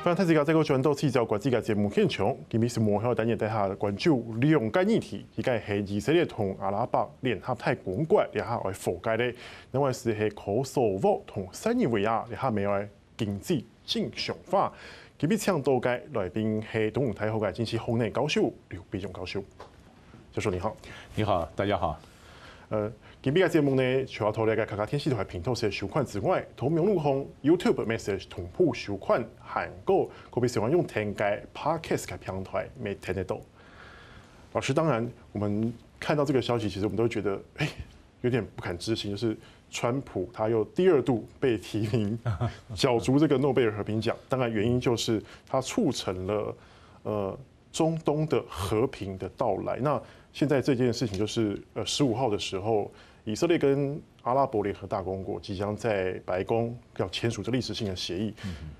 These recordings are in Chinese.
非常特这个泉到聚焦国际的节目现场，今别是我们今日底下关注两件议题：，一、个系以色列同阿拉伯联合太拱骨；，二、个系覆盖的；，另外是系可萨国同塞尔维亚，二个未有经济正常化。今日强到该来宾系东台河个经济红内高手，有几种高手？教授你好，你好，大家好，呃。今闭个节目呢，除了投了一卡卡天系统平透式收款之外，同名路红 YouTube、Message、同步收款、韩国，可别喜欢用听盖 Podcast 来平台，没听得到。老师，当然，我们看到这个消息，其实我们都觉得，哎，有点不敢置信，就是川普他又第二度被提名 角逐这个诺贝尔和平奖。当然，原因就是他促成了呃中东的和平的到来。那现在这件事情就是呃十五号的时候。以色列跟阿拉伯联合大公国即将在白宫要签署这历史性的协议，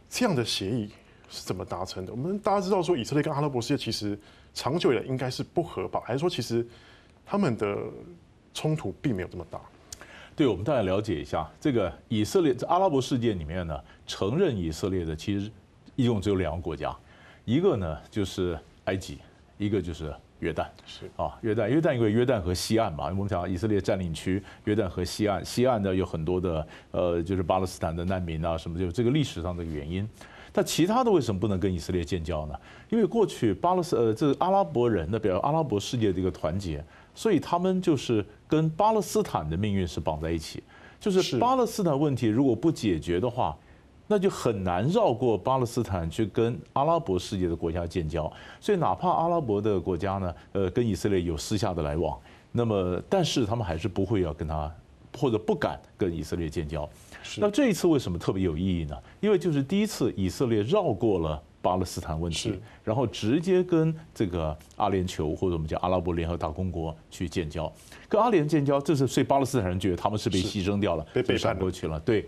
这样的协议是怎么达成的？我们大家知道说，以色列跟阿拉伯世界其实长久以来应该是不和吧，还是说其实他们的冲突并没有这么大？对，我们大概了解一下，这个以色列在阿拉伯世界里面呢，承认以色列的其实一共只有两个国家，一个呢就是埃及，一个就是。约旦是啊，约旦，约旦因为约旦河西岸嘛，我们讲以色列占领区，约旦河西岸，西岸呢有很多的呃，就是巴勒斯坦的难民啊，什么就这个历史上的原因。但其他的为什么不能跟以色列建交呢？因为过去巴勒斯呃，这阿拉伯人的，比如阿拉伯世界的一个团结，所以他们就是跟巴勒斯坦的命运是绑在一起。就是巴勒斯坦问题如果不解决的话。那就很难绕过巴勒斯坦去跟阿拉伯世界的国家建交，所以哪怕阿拉伯的国家呢，呃，跟以色列有私下的来往，那么但是他们还是不会要跟他或者不敢跟以色列建交。那这一次为什么特别有意义呢？因为就是第一次以色列绕过了巴勒斯坦问题，然后直接跟这个阿联酋或者我们叫阿拉伯联合大公国去建交，跟阿联建交，这是以巴勒斯坦人觉得他们是被牺牲掉了，被北上过去了，对。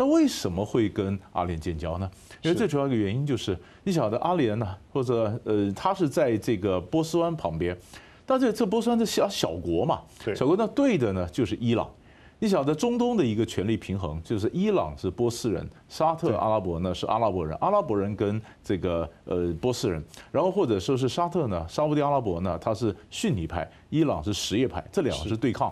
那为什么会跟阿联建交呢？因为最主要的一个原因就是，你晓得阿联呢，或者呃，他是在这个波斯湾旁边，但是这波斯湾是小小国嘛，小国那对的呢就是伊朗。你晓得中东的一个权力平衡，就是伊朗是波斯人，沙特阿拉伯呢是阿拉伯人，阿拉伯人跟这个呃波斯人，然后或者说是沙特呢，沙特阿拉伯呢他是逊尼派，伊朗是什叶派，这两个是对抗。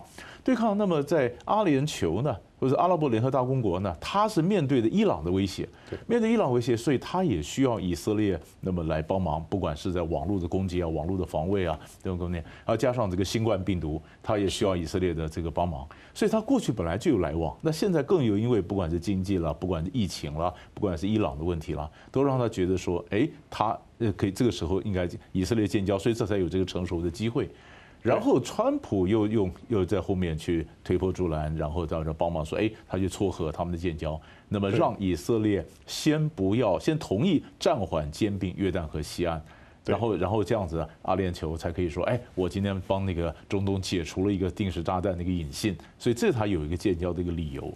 对抗，那么在阿联酋呢，或者阿拉伯联合大公国呢，他是面对的伊朗的威胁，面对伊朗威胁，所以他也需要以色列那么来帮忙，不管是在网络的攻击啊、网络的防卫啊这种方面，然后加上这个新冠病毒，他也需要以色列的这个帮忙，所以他过去本来就有来往，那现在更有，因为不管是经济了，不管是疫情了，不管是伊朗的问题了，都让他觉得说，哎，他呃可以这个时候应该以色列建交，所以这才有这个成熟的机会。然后川普又用又在后面去推波助澜，然后在这帮忙说，哎，他去撮合他们的建交，那么让以色列先不要先同意暂缓兼并约旦和西岸，然后然后这样子，阿联酋才可以说，哎，我今天帮那个中东解除了一个定时炸弹的一个隐性，所以这才有一个建交的一个理由。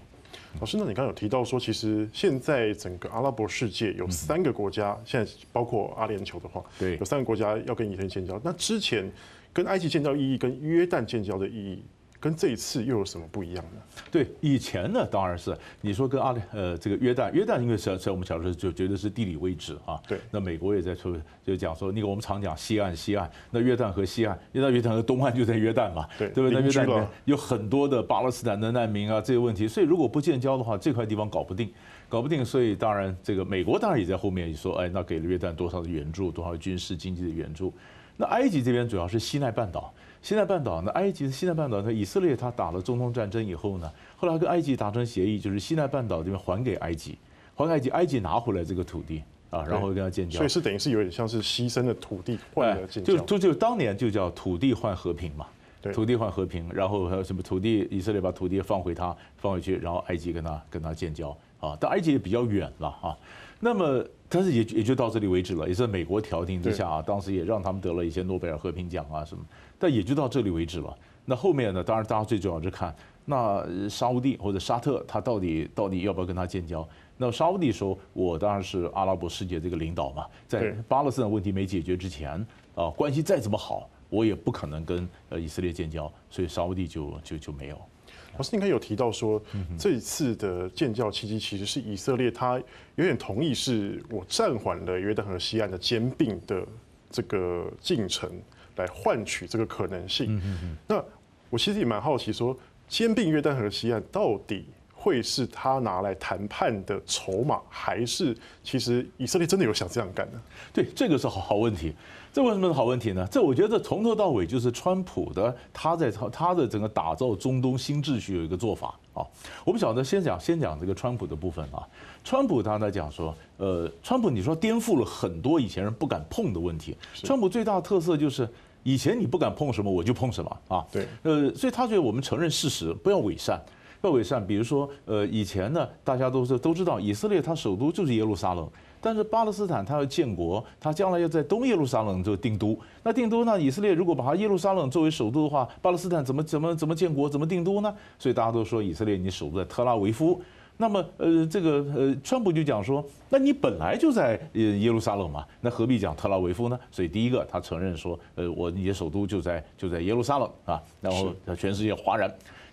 老师，那你刚刚有提到说，其实现在整个阿拉伯世界有三个国家，现在包括阿联酋的话，对，有三个国家要跟以色列建交，那之前。跟埃及建交意义跟约旦建交的意义，跟这一次又有什么不一样呢？对，以前呢当然是你说跟阿呃这个约旦，约旦因为在在我们小时候就觉得是地理位置啊，对，那美国也在说就讲说，那个我们常讲西岸西岸，那约旦和西岸，约旦约旦和东岸就在约旦嘛，对对对？那约旦有很多的巴勒斯坦的难民啊，这些问题，所以如果不建交的话，这块地方搞不定，搞不定，所以当然这个美国当然也在后面说，哎，那给了约旦多少的援助，多少军事经济的援助。那埃及这边主要是西奈半岛，西奈半岛，那埃及的西奈半岛，那以色列他打了中东战争以后呢，后来跟埃及达成协议，就是西奈半岛这边还给埃及，还给埃及，埃及拿回来这个土地啊，然后跟他建交。所以是等于是有点像是牺牲了土地换了建交。就就就当年就叫土地换和平嘛，土地换和平，然后还有什么土地？以色列把土地放回他放回去，然后埃及跟他跟他建交啊，但埃及也比较远了啊，那么。但是也也就到这里为止了，也是在美国调停之下啊，当时也让他们得了一些诺贝尔和平奖啊什么，但也就到这里为止了。那后面呢？当然大家最重要是看那沙乌地或者沙特，他到底到底要不要跟他建交？那沙乌地说，我当然是阿拉伯世界这个领导嘛，在巴勒斯坦问题没解决之前啊，关系再怎么好，我也不可能跟呃以色列建交，所以沙乌地就就就没有。老师应该有提到说，这一次的建教契机其实是以色列，他有点同意是我暂缓了约旦河西岸的兼并的这个进程，来换取这个可能性。那我其实也蛮好奇，说兼并约旦河西岸到底？会是他拿来谈判的筹码，还是其实以色列真的有想这样干的？对，这个是好好问题。这为什么是好问题呢？这我觉得从头到尾就是川普的他在他的整个打造中东新秩序有一个做法啊。我不晓得先讲先讲这个川普的部分啊。川普他在讲说，呃，川普你说颠覆了很多以前人不敢碰的问题。川普最大的特色就是以前你不敢碰什么我就碰什么啊。对，呃，所以他觉得我们承认事实，不要伪善。不伪善，比如说，呃，以前呢，大家都是都知道，以色列它首都就是耶路撒冷，但是巴勒斯坦它要建国，它将来要在东耶路撒冷就定都。那定都呢？以色列如果把它耶路撒冷作为首都的话，巴勒斯坦怎么怎么怎么建国，怎么定都呢？所以大家都说以色列你首都在特拉维夫。那么，呃，这个呃，川普就讲说，那你本来就在耶路撒冷嘛，那何必讲特拉维夫呢？所以第一个他承认说，呃，我你的首都就在就在耶路撒冷啊，然后全世界哗然。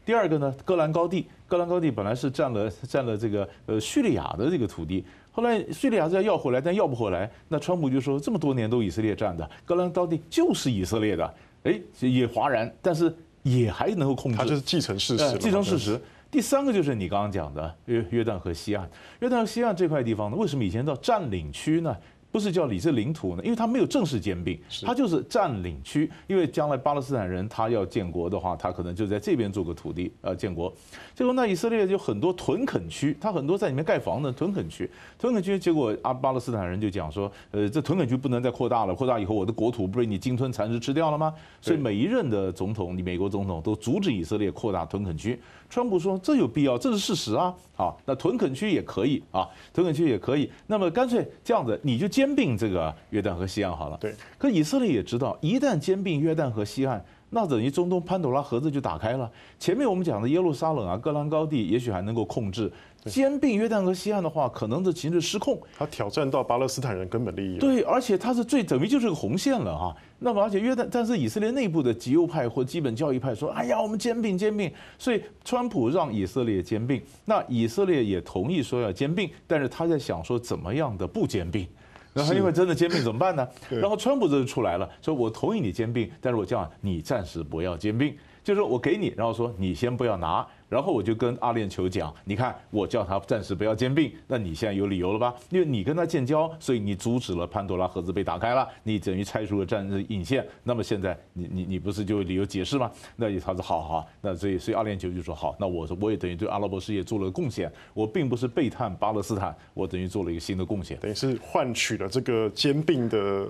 第二个呢，戈兰高地，戈兰高地本来是占了占了这个呃叙利亚的这个土地，后来叙利亚再要回来，但要不回来。那川普就说这么多年都以色列占的，戈兰高地就是以色列的，哎也哗然，但是也还能够控制。他就是继承事实，继承事实。第三个就是你刚刚讲的约约旦河西岸，约旦河西岸这块地方呢，为什么以前叫占领区呢？不是叫理智领土呢，因为他没有正式兼并，他就是占领区。因为将来巴勒斯坦人他要建国的话，他可能就在这边做个土地呃建国。结果那以色列就很多屯垦区，他很多在里面盖房子，屯垦区。屯垦区结果阿巴勒斯坦人就讲说，呃，这屯垦区不能再扩大了，扩大以后我的国土不被你鲸吞蚕食吃掉了吗？所以每一任的总统，你美国总统都阻止以色列扩大屯垦区。川普说：“这有必要，这是事实啊。好，那屯垦区也可以啊，屯垦区也可以。那么干脆这样子，你就兼并这个约旦河西岸好了。对，可以色列也知道，一旦兼并约旦河西岸，那等于中东潘多拉盒子就打开了。前面我们讲的耶路撒冷啊、戈兰高地，也许还能够控制。”兼并约旦河西岸的话，可能这形势失控。他挑战到巴勒斯坦人根本利益。对，而且他是最等于就是个红线了啊。那么，而且约旦，但是以色列内部的极右派或基本教义派说：“哎呀，我们兼并兼并。”所以，川普让以色列兼并，那以色列也同意说要兼并，但是他在想说怎么样的不兼并。然后因为真的兼并怎么办呢？然后川普这就出来了，说我同意你兼并，但是我叫你暂时不要兼并，就是说我给你，然后说你先不要拿。然后我就跟阿联酋讲，你看，我叫他暂时不要兼并，那你现在有理由了吧？因为你跟他建交，所以你阻止了潘多拉盒子被打开了，你等于拆除了战争引线。那么现在你你你不是就有理由解释吗？那他说好好，那所以所以阿联酋就说好，那我说我也等于对阿拉伯世界做了贡献，我并不是背叛巴勒斯坦，我等于做了一个新的贡献，等于是换取了这个兼并的。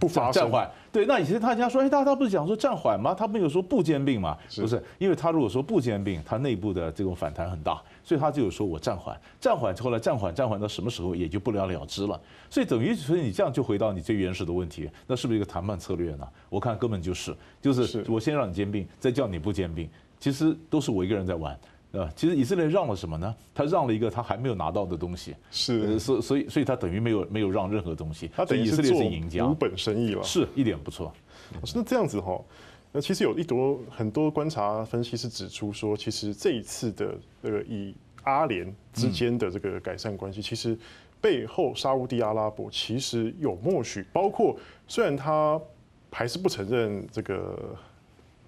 不暂缓？对，那以前大家说，哎，大家不是讲说暂缓吗？他没有说不兼并嘛？不是，因为他如果说不兼并，他内部的这种反弹很大，所以他就有说，我暂缓，暂缓，后来暂缓，暂缓到什么时候也就不了了之了。所以等于说你这样就回到你最原始的问题，那是不是一个谈判策略呢？我看根本就是，就是我先让你兼并，再叫你不兼并，其实都是我一个人在玩。呃，其实以色列让了什么呢？他让了一个他还没有拿到的东西，是，所所以所以他等于没有没有让任何东西。他以色列是赢家，无本生意了，是一点不错。那这样子哈，那其实有一多很多观察分析是指出说，其实这一次的这个以阿联之间的这个改善关系，其实背后沙乌地阿拉伯其实有默许，包括虽然他还是不承认这个。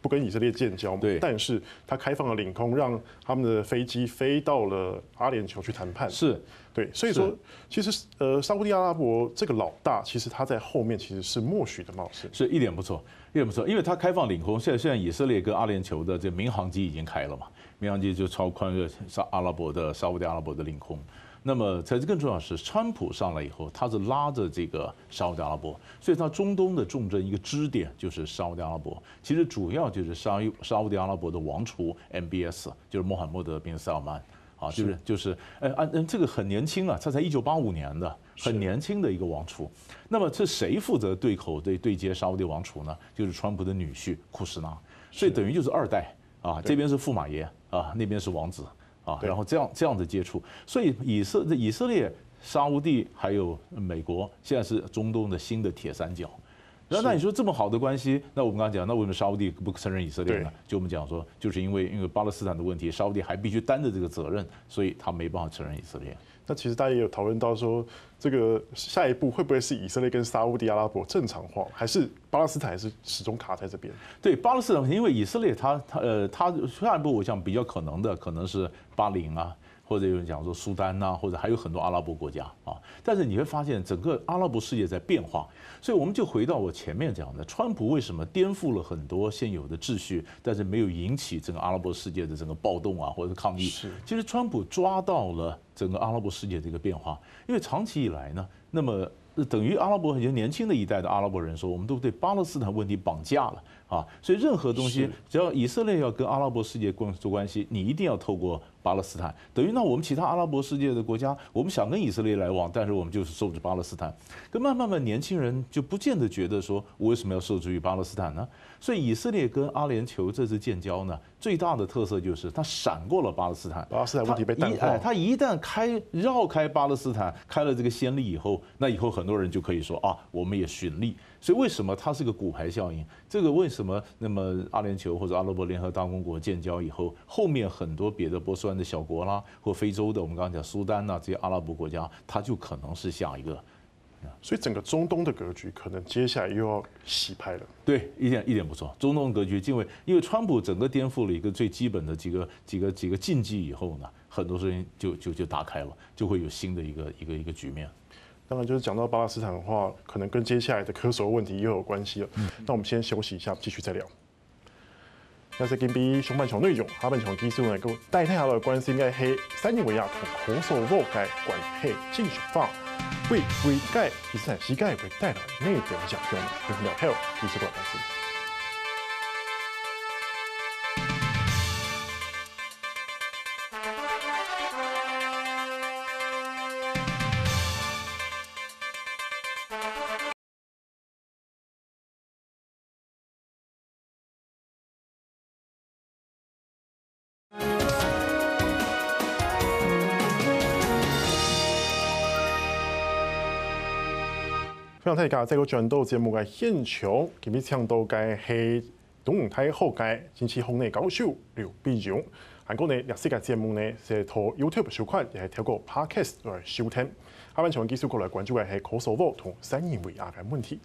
不跟以色列建交嘛？但是他开放了领空，让他们的飞机飞到了阿联酋去谈判。是，对，所以说其实呃，沙地阿拉伯这个老大，其实他在后面其实是默许的貌似是，一点不错，一点不错，因为他开放领空，现在现在以色列跟阿联酋的这民航机已经开了嘛，民航机就超宽的沙阿拉伯的沙地阿拉伯的领空。那么才是更重要的是，川普上来以后，他是拉着这个沙特阿拉伯，所以他中东的重镇一个支点就是沙特阿拉伯。其实主要就是沙乌沙特阿拉伯的王储 M B S，就是穆罕默德·宾·萨尔曼，啊，就是？就是，哎，啊，这个很年轻啊，他才一九八五年的，很年轻的一个王储。那么这谁负责对口对对接沙特王储呢？就是川普的女婿库什纳，所以等于就是二代啊，这边是驸马爷啊，那边是王子。啊，然后这样这样的接触，所以以色以色列、沙乌地还有美国，现在是中东的新的铁三角。那那你说这么好的关系，那我们刚刚讲，那为什么沙乌地不承认以色列呢？就我们讲说，就是因为因为巴勒斯坦的问题，沙乌地还必须担着这个责任，所以他没办法承认以色列。那其实大家也有讨论到说，这个下一步会不会是以色列跟沙地阿拉伯正常化，还是巴勒斯坦还是始终卡在这边？对，巴勒斯坦，因为以色列，它他呃，他下一步我想比较可能的可能是巴林啊。或者有人讲说苏丹呐，或者还有很多阿拉伯国家啊，但是你会发现整个阿拉伯世界在变化，所以我们就回到我前面讲的，川普为什么颠覆了很多现有的秩序，但是没有引起整个阿拉伯世界的整个暴动啊或者抗议？是，其实川普抓到了整个阿拉伯世界这个变化，因为长期以来呢，那么等于阿拉伯很多年轻的一代的阿拉伯人说，我们都被巴勒斯坦问题绑架了啊，所以任何东西只要以色列要跟阿拉伯世界关做关系，你一定要透过。巴勒斯坦等于那我们其他阿拉伯世界的国家，我们想跟以色列来往，但是我们就是受制巴勒斯坦。跟慢慢慢，年轻人就不见得觉得说，我为什么要受制于巴勒斯坦呢？所以以色列跟阿联酋这次建交呢，最大的特色就是它闪过了巴勒斯坦，巴勒斯坦问题被淡化。它一旦开绕开巴勒斯坦开了这个先例以后，那以后很多人就可以说啊，我们也循例。所以为什么它是个骨牌效应？这个为什么那么？阿联酋或者阿拉伯联合大公国建交以后，后面很多别的波斯湾的小国啦，或非洲的，我们刚刚讲苏丹呐这些阿拉伯国家，它就可能是下一个。所以整个中东的格局可能接下来又要洗牌了。对，一点一点不错，中东格局因为因为川普整个颠覆了一个最基本的几个几个几个禁忌以后呢，很多事情就就就打开了，就会有新的一个一个一个局面。当然，就是讲到巴勒斯坦的话，可能跟接下来的科索问题又有关系了。嗯、那我们先休息一下，继续再聊。那在 g B 熊本熊内容、哈本熊技术呢，跟戴太雅的关系应该黑塞尼维亚同科索沃该管配进行放，为为盖、伊斯坦膝盖为代表的那种讲，就叫配合伊斯兰关界。非常感谢啊！这个转到节目嘅现场，这边请到的是东吴台后街近期红内高手廖必勇。韩国内日系个节目呢，是托 YouTube 收看，也系透过 Podcast 来收听。下面请问技术过来关注嘅系 c 个是科索沃同三尔维亚嘅问题。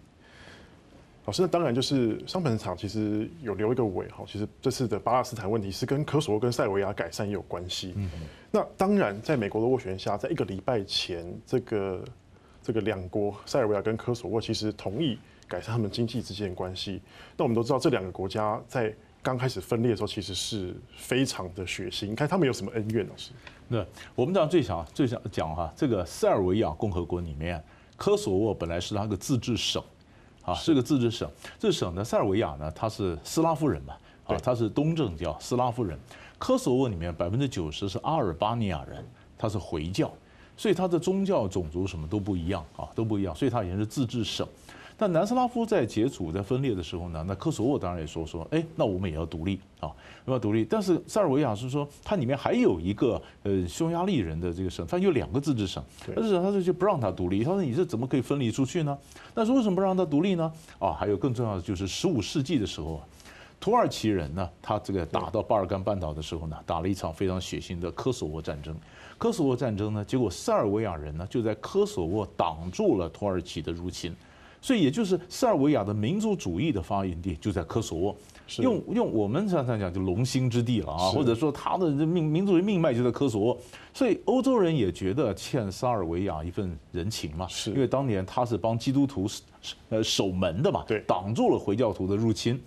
老师，那当然就是双板场，其实有留一个尾哈。其实这次的巴勒斯坦问题是跟科索沃跟塞维亚改善也有关系。嗯嗯。那当然，在美国的斡旋下，在一个礼拜前，这个。这个两国塞尔维亚跟科索沃其实同意改善他们经济之间的关系。那我们都知道这两个国家在刚开始分裂的时候，其实是非常的血腥。你看他们有什么恩怨呢？师，那我们讲最想最想讲哈，这个塞尔维亚共和国里面，科索沃本来是那个自治省，啊是个自治省。这省呢，塞尔维亚呢，他是斯拉夫人嘛，啊他是东正教斯拉夫人。科索沃里面百分之九十是阿尔巴尼亚人，他是回教。所以它的宗教、种族什么都不一样啊，都不一样。所以它也是自治省。但南斯拉夫在解组、在分裂的时候呢，那科索沃当然也说说，哎，那我们也要独立啊，要独立。但是塞尔维亚是说，它里面还有一个呃匈牙利人的这个省，它有两个自治省。对。但是它就不让它独立，他说你这怎么可以分离出去呢？那是为什么不让它独立呢？啊，还有更重要的就是十五世纪的时候啊。土耳其人呢，他这个打到巴尔干半岛的时候呢，打了一场非常血腥的科索沃战争。科索沃战争呢，结果塞尔维亚人呢就在科索沃挡住了土耳其的入侵，所以也就是塞尔维亚的民族主义的发源地就在科索沃，用用我们常常讲就龙兴之地了啊，或者说他的命民族人命脉就在科索沃，所以欧洲人也觉得欠塞尔维亚一份人情嘛，是，因为当年他是帮基督徒守呃守门的嘛，对，挡住了回教徒的入侵。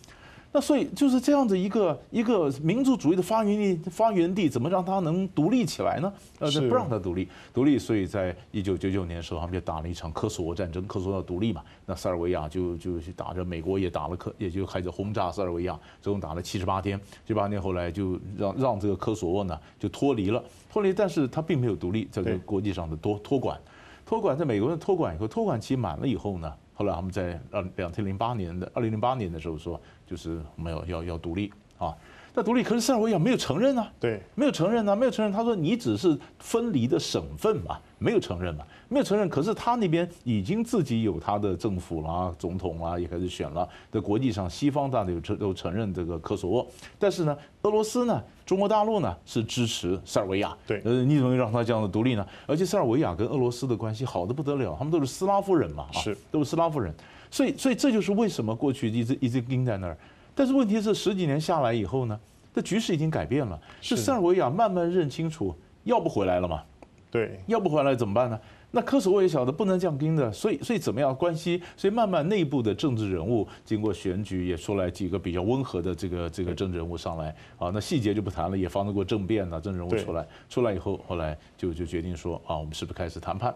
那所以就是这样子一个一个民族主义的发源地发源地，怎么让它能独立起来呢？呃，不让它独立，独立。所以在一九九九年的时候，他们就打了一场科索沃战争，科索沃独立嘛。那塞尔维亚就就打着美国也打了科，也就开始轰炸塞尔维亚，总共打了七十八天。七十八天后来就让让这个科索沃呢就脱离了脱离，但是它并没有独立，在国际上的多托管，托管在美国的托管以后，托管期满了以后呢？后来他们在二两千零八年的二零零八年的时候说，就是我们要要要独立啊。在独立，可是塞尔维亚没有承认啊，对，没有承认呢，没有承认。他说你只是分离的省份嘛，没有承认嘛，没有承认。可是他那边已经自己有他的政府了，总统啊也开始选了。在国际上，西方大都都承认这个科索沃，但是呢，俄罗斯呢，中国大陆呢是支持塞尔维亚，对，呃，你怎么让他这样的独立呢？而且塞尔维亚跟俄罗斯的关系好的不得了，他们都是斯拉夫人嘛，是，都是斯拉夫人，所以，所以这就是为什么过去一直一直盯在那儿。但是问题是十几年下来以后呢，这局势已经改变了，是塞尔维亚慢慢认清楚要不回来了嘛？对，要不回来怎么办呢？那科索沃也晓得不能降兵的，所以所以怎么样关系？所以慢慢内部的政治人物经过选举也出来几个比较温和的这个这个政治人物上来啊，那细节就不谈了，也防得过政变呢，政治人物出来出来以后，后来就就决定说啊，我们是不是开始谈判？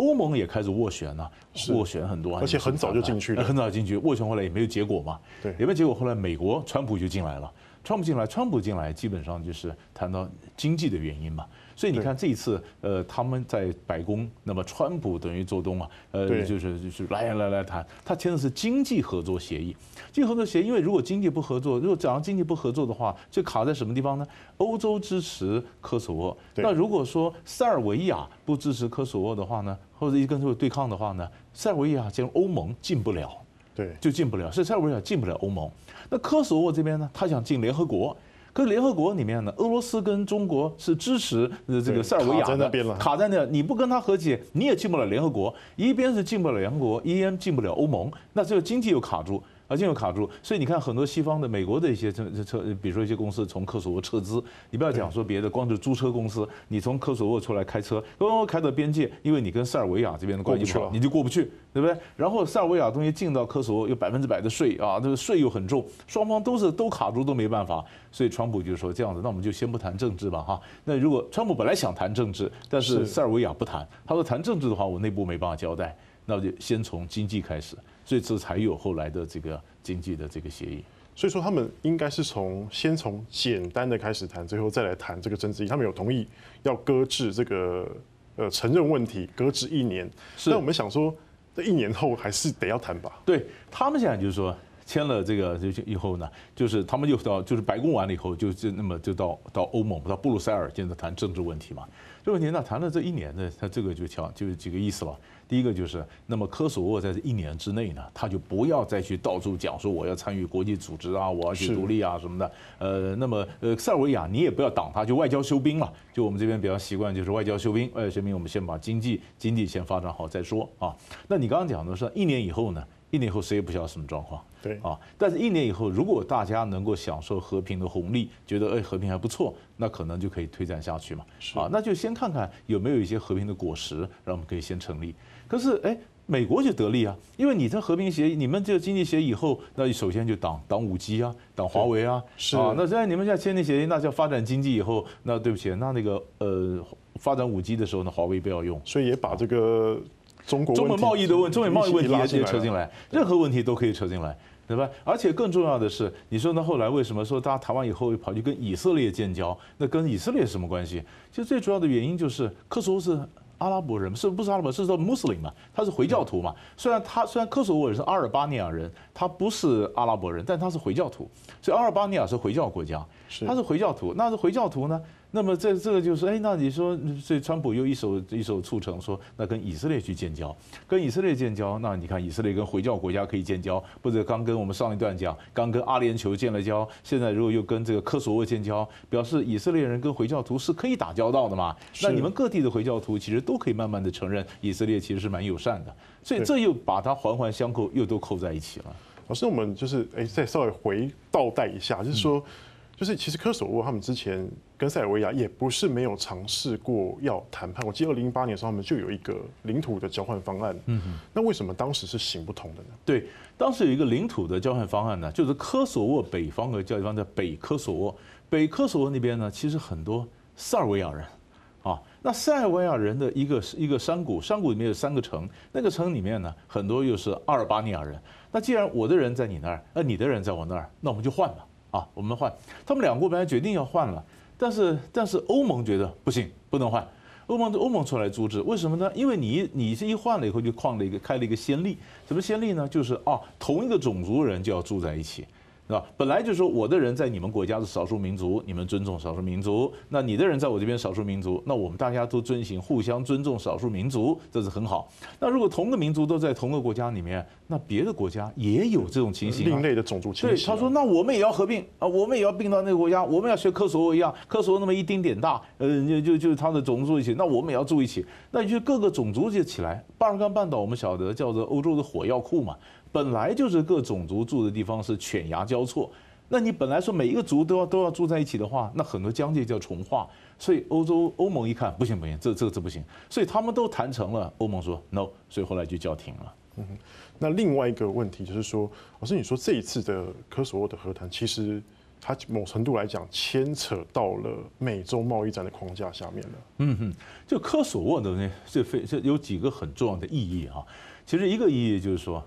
欧盟也开始斡旋了，斡旋很多，而且很早就进去了，很早进去，斡旋后来也没有结果嘛，对，也没有结果，后来美国川普就进来了。川普进来，川普进来，基本上就是谈到经济的原因嘛。所以你看这一次，呃，他们在白宫，那么川普等于做东嘛，呃，就是就是来来来谈，他签的是经济合作协议。经济合作协议，因为如果经济不合作，如果假如经济不合作的话，就卡在什么地方呢？欧洲支持科索沃，那如果说塞尔维亚不支持科索沃的话呢，或者一跟这个对抗的话呢，塞尔维亚进入欧盟进不了，对，就进不了。所以塞尔维亚进不了欧盟。那科索沃这边呢，他想进联合国，可是联合国里面呢，俄罗斯跟中国是支持这个塞尔维亚那边了，卡在那，你不跟他和解，你也进不了联合国。一边是进不了联合国，一边进不了欧盟，那这个经济又卡住。而且又卡住，所以你看很多西方的、美国的一些车车，比如说一些公司从科索沃撤资。你不要讲说别的，光是租车公司，你从科索沃出来开车，刚刚开到边界，因为你跟塞尔维亚这边的关系不好，你就过不去，对不对？然后塞尔维亚东西进到科索沃有百分之百的税啊，这个税又很重，双方都是都卡住都没办法。所以川普就说这样子，那我们就先不谈政治吧，哈。那如果川普本来想谈政治，但是塞尔维亚不谈，他说谈政治的话，我内部没办法交代，那就先从经济开始。所以这才有后来的这个经济的这个协议。所以说他们应该是从先从简单的开始谈，最后再来谈这个政治。他们有同意要搁置这个呃承认问题，搁置一年。那我们想说，这一年后还是得要谈吧？对他们在就是说。签了这个，就以后呢，就是他们就到，就是白宫完了以后，就就那么就到到欧盟，到布鲁塞尔，现在谈政治问题嘛。这问题呢，谈了这一年，呢，他这个就讲，就是几个意思了。第一个就是，那么科索沃在这一年之内呢，他就不要再去到处讲说我要参与国际组织啊，我要去独立啊什么的。呃，那么呃塞尔维亚你也不要挡他，就外交休兵了。就我们这边比较习惯就是外交休兵，外交休兵我们先把经济经济先发展好再说啊。那你刚刚讲的是一年以后呢？一年后谁也不晓得什么状况，对啊，但是一年以后，如果大家能够享受和平的红利，觉得哎和平还不错，那可能就可以推展下去嘛，是啊，那就先看看有没有一些和平的果实，让我们可以先成立。可是哎，美国就得利啊，因为你在和平协议，你们这个经济协议以后，那首先就挡挡五 G 啊，挡华为啊，是啊，那在你们现在签订协议，那叫发展经济以后，那对不起，那那个呃发展五 G 的时候呢，华为不要用，所以也把这个。中国贸易的问题，中美贸易问题也可以扯进来，任何问题都可以扯进来，对吧？而且更重要的是，你说那后来为什么说大家谈完以后又跑去跟以色列建交？那跟以色列什么关系？其实最主要的原因就是科索沃是阿拉伯人，是不是阿拉伯？是叫穆斯林嘛？他是回教徒嘛？虽然他虽然科索沃人是阿尔巴尼亚人，他不是阿拉伯人，但他是回教徒。所以阿尔巴尼亚是回教国家，他是回教徒，那是回教徒呢？那么这这个就是哎，那你说这川普又一手一手促成说，那跟以色列去建交，跟以色列建交，那你看以色列跟回教国家可以建交，或者刚跟我们上一段讲，刚跟阿联酋建了交，现在如果又跟这个科索沃建交，表示以色列人跟回教徒是可以打交道的嘛？那你们各地的回教徒其实都可以慢慢的承认以色列其实是蛮友善的，所以这又把它环环相扣，又都扣在一起了。老师，我们就是哎，再稍微回倒带一下，就是说。就是其实科索沃他们之前跟塞尔维亚也不是没有尝试过要谈判，我记得二零一八年的时候他们就有一个领土的交换方案。嗯，哼，那为什么当时是行不通的呢？对，当时有一个领土的交换方案呢，就是科索沃北方的叫地方在北科索沃，北科索沃那边呢其实很多塞尔维亚人啊，那塞尔维亚人的一个一个山谷，山谷里面有三个城，那个城里面呢很多又是阿尔巴尼亚人。那既然我的人在你那儿，那你的人在我那儿，那我们就换吧。啊，我们换，他们两国本来决定要换了，但是但是欧盟觉得不行，不能换，欧盟欧盟出来阻止，为什么呢？因为你你这一换了以后，就创了一个开了一个先例，什么先例呢？就是啊，同一个种族人就要住在一起。是吧？本来就说我的人在你们国家是少数民族，你们尊重少数民族。那你的人在我这边少数民族，那我们大家都遵循互相尊重少数民族，这是很好。那如果同个民族都在同个国家里面，那别的国家也有这种情形，另类的种族歧视。对，他说那我们也要合并啊，我们也要并到那个国家，我们要学科索沃一样，科索沃那么一丁点大，呃，就就就他的种族一起，那我们也要住一起，那就各个种族就起来。巴尔干半岛我们晓得叫做欧洲的火药库嘛。本来就是各种族住的地方是犬牙交错，那你本来说每一个族都要都要住在一起的话，那很多疆界就要重划，所以欧洲欧盟一看不行不行，这这这不行，所以他们都谈成了，欧盟说 no，所以后来就叫停了。嗯，那另外一个问题就是说，老师你说这一次的科索沃的和谈，其实它某程度来讲牵扯到了美洲贸易战的框架下面了。嗯哼，就科索沃的呢，这非这有几个很重要的意义啊。其实一个意义就是说。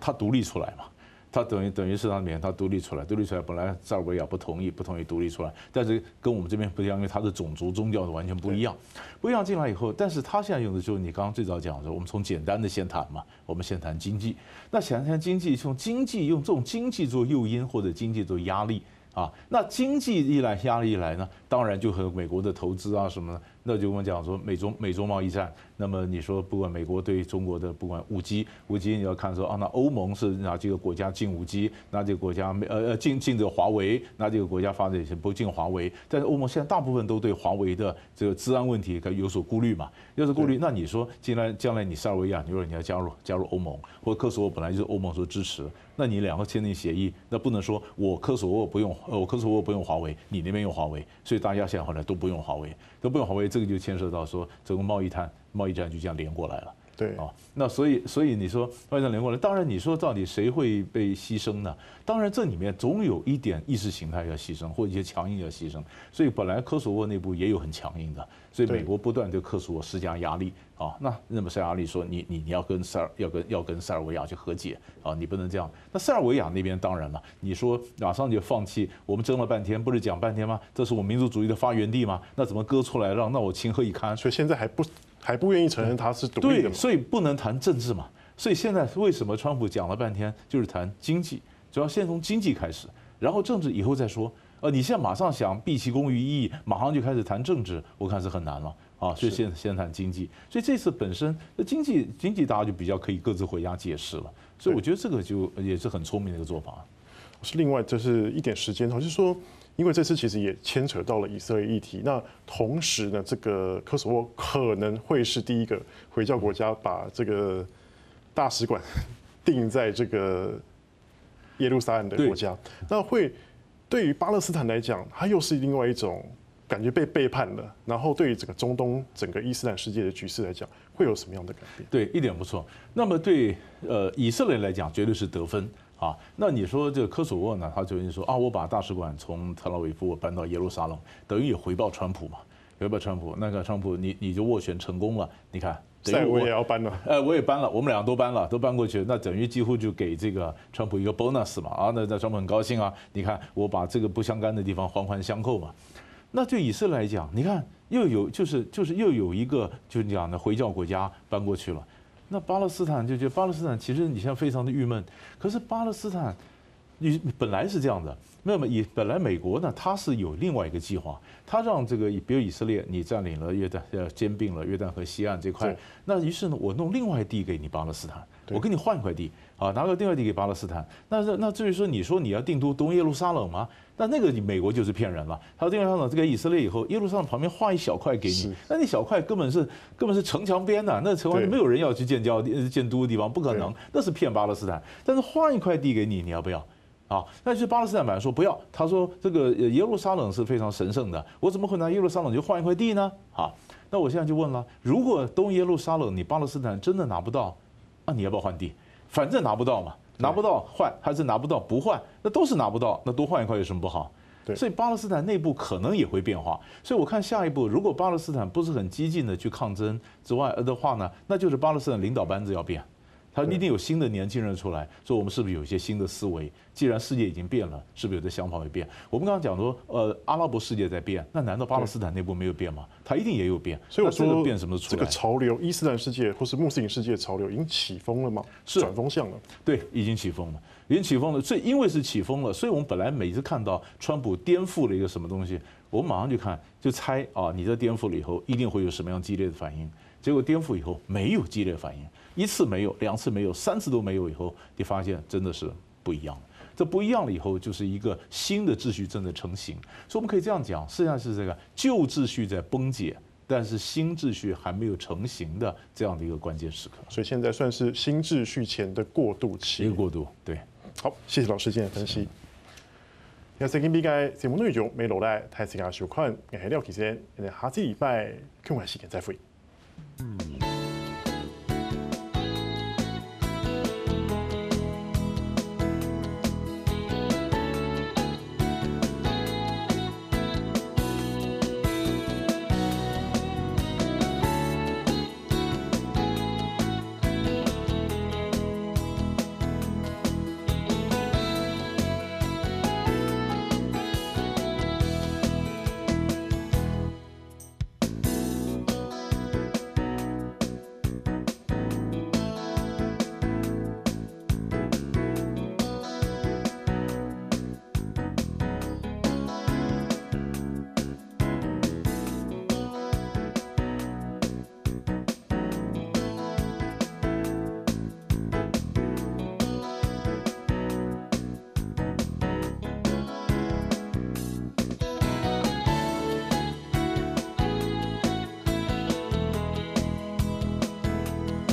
它独立出来嘛，它等于等于是它免它独立出来，独立出来本来塞尔维亚不同意，不同意独立出来，但是跟我们这边不一样，因为它的种族宗教的完全不一样，不一样进来以后，但是他现在用的就是你刚刚最早讲的，我们从简单的先谈嘛，我们先谈经济，那想想经济，从经济用这种经济做诱因或者经济做压力啊，那经济一来，压力一来呢，当然就和美国的投资啊什么那就我们讲说美中美中贸易战，那么你说不管美国对中国的不管五 g 五 g 你要看说啊，那欧盟是哪几个国家禁五 g 哪几个国家呃呃禁禁这个华为，哪几个国家发展是不禁华为？但是欧盟现在大部分都对华为的这个治安问题有所顾虑嘛，有所顾虑。那你说，既然将来你塞尔维亚你说你要加入加入欧盟，或科索沃本来就是欧盟所支持，那你两个签订协议，那不能说我科索沃不用呃我科索沃不用华为，你那边用华为，所以大家现在后来都不用华为，都不用华为。这个就牵涉到说，整个贸易谈贸易战就这样连过来了。对啊，那所以所以你说外战联过来，当然你说到底谁会被牺牲呢？当然这里面总有一点意识形态要牺牲，或一些强硬要牺牲。所以本来科索沃内部也有很强硬的，所以美国不断对科索沃施加压力啊。那那么塞压利说你你你要跟塞尔要跟要跟塞尔维亚去和解啊，你不能这样。那塞尔维亚那边当然了，你说马上就放弃，我们争了半天，不是讲半天吗？这是我民族主义的发源地吗？那怎么割出来让那我情何以堪？所以现在还不。还不愿意承认他是独立的，所以不能谈政治嘛。所以现在为什么川普讲了半天就是谈经济，主要先从经济开始，然后政治以后再说。呃，你现在马上想毕其功于义，马上就开始谈政治，我看是很难了啊。所以先先谈经济，所以这次本身那经济经济大家就比较可以各自回家解释了。所以我觉得这个就也是很聪明的一个做法。我是另外就是一点时间，我是说。因为这次其实也牵扯到了以色列议题。那同时呢，这个科索沃可能会是第一个回教国家把这个大使馆定在这个耶路撒冷的国家。那会对于巴勒斯坦来讲，它又是另外一种感觉被背叛了。然后对于整个中东、整个伊斯兰世界的局势来讲，会有什么样的改变？对，一点不错。那么对呃以色列来讲，绝对是得分。啊，那你说这个科索沃呢？他就近说啊，我把大使馆从特拉维夫搬到耶路撒冷，等于回报川普嘛？回报川普，那个川普你你就斡旋成功了。你看，赛我也要搬了，哎，我也搬了，我们两个都搬了，都搬过去，那等于几乎就给这个川普一个 bonus 嘛？啊，那那川普很高兴啊。你看，我把这个不相干的地方环环相扣嘛。那对以色列来讲，你看又有就是就是又有一个就是讲的回教国家搬过去了。那巴勒斯坦就觉得巴勒斯坦其实你现在非常的郁闷，可是巴勒斯坦，你本来是这样的，那么以本来美国呢，它是有另外一个计划，它让这个比如以色列你占领了约旦，呃，兼并了约旦河西岸这块，那于是呢，我弄另外地给你巴勒斯坦，我给你换一块地。啊，拿个定位地给巴勒斯坦，那那至于说你说你要定都东耶路撒冷吗？那那个美国就是骗人了。他定下上这个以色列以后，耶路撒冷旁边画一小块给你，那那小块根本是根本是城墙边的，那城墙没有人要去建交建都的地方，不可能，那是骗巴勒斯坦。但是换一块地给你，你要不要？啊，但是巴勒斯坦反说不要，他说这个耶路撒冷是非常神圣的，我怎么可能耶路撒冷就换一块地呢？啊，那我现在就问了，如果东耶路撒冷你巴勒斯坦真的拿不到，那你要不要换地？反正拿不到嘛，拿不到换还是拿不到不换，那都是拿不到。那多换一块有什么不好？所以巴勒斯坦内部可能也会变化。所以我看下一步，如果巴勒斯坦不是很激进的去抗争之外的话呢，那就是巴勒斯坦领导班子要变。他说：“一定有新的年轻人出来，说我们是不是有一些新的思维？既然世界已经变了，是不是有的想法会变？”我们刚刚讲说，呃，阿拉伯世界在变，那难道巴勒斯坦内部没有变吗？他一定也有变。所以我说，变什么？这个潮流，伊斯兰世界或是穆斯林世界潮流已经起风了吗？是转风向了？对，已经起风了，已经起风了。所以因为是起风了，所以我们本来每次看到川普颠覆了一个什么东西，我们马上就看，就猜啊，你在颠覆了以后一定会有什么样激烈的反应。结果颠覆以后没有激烈反应。一次没有，两次没有，三次都没有，以后你发现真的是不一样了。这不一样了以后，就是一个新的秩序正在成型。所以我们可以这样讲，实际上是这个旧秩序在崩解，但是新秩序还没有成型的这样的一个关键时刻。所以现在算是新秩序前的过渡期，一个过渡。对，好，谢谢老师今天分析。今天节目内容没太先，下礼拜更时间再会。嗯。